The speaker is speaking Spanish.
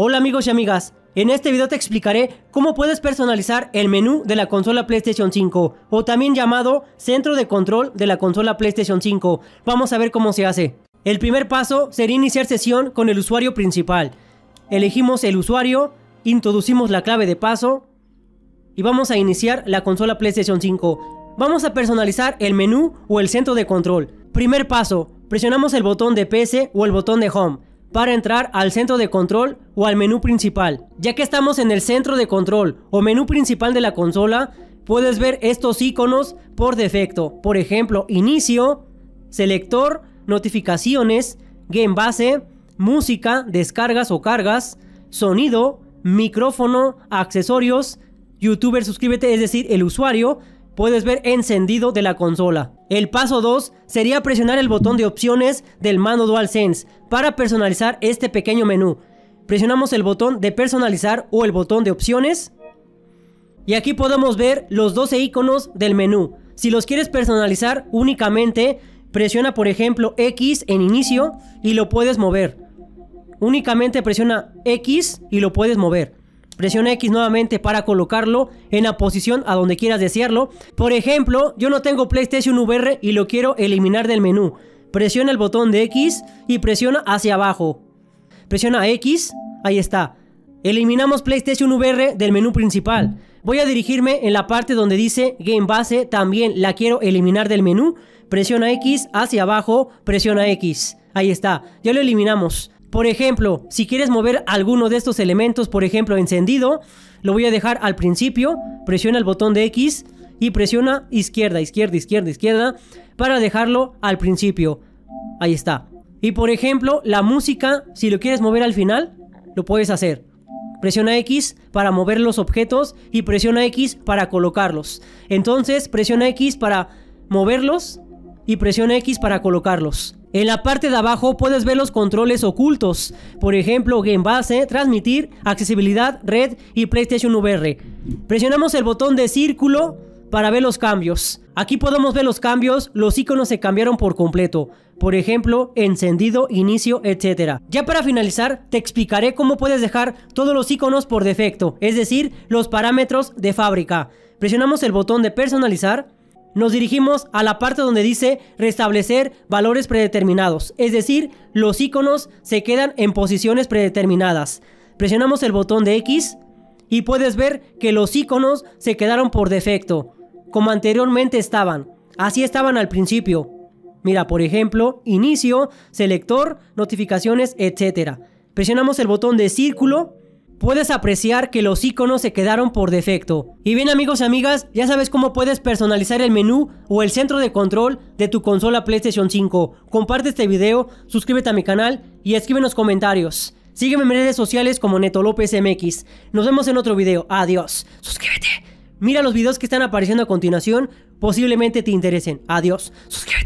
Hola amigos y amigas, en este video te explicaré cómo puedes personalizar el menú de la consola PlayStation 5 o también llamado centro de control de la consola PlayStation 5. Vamos a ver cómo se hace. El primer paso sería iniciar sesión con el usuario principal. Elegimos el usuario, introducimos la clave de paso y vamos a iniciar la consola PlayStation 5. Vamos a personalizar el menú o el centro de control. Primer paso, presionamos el botón de PC o el botón de Home para entrar al centro de control o al menú principal. Ya que estamos en el centro de control o menú principal de la consola, puedes ver estos iconos por defecto. Por ejemplo, inicio, selector, notificaciones, game base, música, descargas o cargas, sonido, micrófono, accesorios, youtuber suscríbete, es decir, el usuario, puedes ver encendido de la consola. El paso 2 sería presionar el botón de opciones del mando DualSense para personalizar este pequeño menú. Presionamos el botón de personalizar o el botón de opciones. Y aquí podemos ver los 12 iconos del menú. Si los quieres personalizar únicamente, presiona por ejemplo X en inicio y lo puedes mover. Únicamente presiona X y lo puedes mover. Presiona X nuevamente para colocarlo en la posición a donde quieras desearlo. Por ejemplo, yo no tengo PlayStation VR y lo quiero eliminar del menú. Presiona el botón de X y presiona hacia abajo. Presiona X, ahí está. Eliminamos PlayStation VR del menú principal. Voy a dirigirme en la parte donde dice Game Base, también la quiero eliminar del menú. Presiona X, hacia abajo, presiona X. Ahí está, ya lo eliminamos. Por ejemplo, si quieres mover alguno de estos elementos, por ejemplo encendido, lo voy a dejar al principio, presiona el botón de X y presiona izquierda, izquierda, izquierda, izquierda, para dejarlo al principio. Ahí está. Y por ejemplo, la música, si lo quieres mover al final, lo puedes hacer. Presiona X para mover los objetos y presiona X para colocarlos. Entonces, presiona X para moverlos y presiona X para colocarlos. En la parte de abajo puedes ver los controles ocultos, por ejemplo Game Base, ¿eh? Transmitir, Accesibilidad, Red y PlayStation VR. Presionamos el botón de círculo para ver los cambios. Aquí podemos ver los cambios, los iconos se cambiaron por completo. Por ejemplo, encendido, inicio, etc. Ya para finalizar, te explicaré cómo puedes dejar todos los iconos por defecto, es decir, los parámetros de fábrica. Presionamos el botón de personalizar nos dirigimos a la parte donde dice restablecer valores predeterminados, es decir, los iconos se quedan en posiciones predeterminadas. Presionamos el botón de X y puedes ver que los iconos se quedaron por defecto, como anteriormente estaban. Así estaban al principio. Mira, por ejemplo, inicio, selector, notificaciones, etc. Presionamos el botón de círculo puedes apreciar que los iconos se quedaron por defecto. Y bien amigos y amigas, ya sabes cómo puedes personalizar el menú o el centro de control de tu consola PlayStation 5. Comparte este video, suscríbete a mi canal y escribe en los comentarios. Sígueme en redes sociales como Neto MX. Nos vemos en otro video. Adiós. Suscríbete. Mira los videos que están apareciendo a continuación, posiblemente te interesen. Adiós. Suscríbete.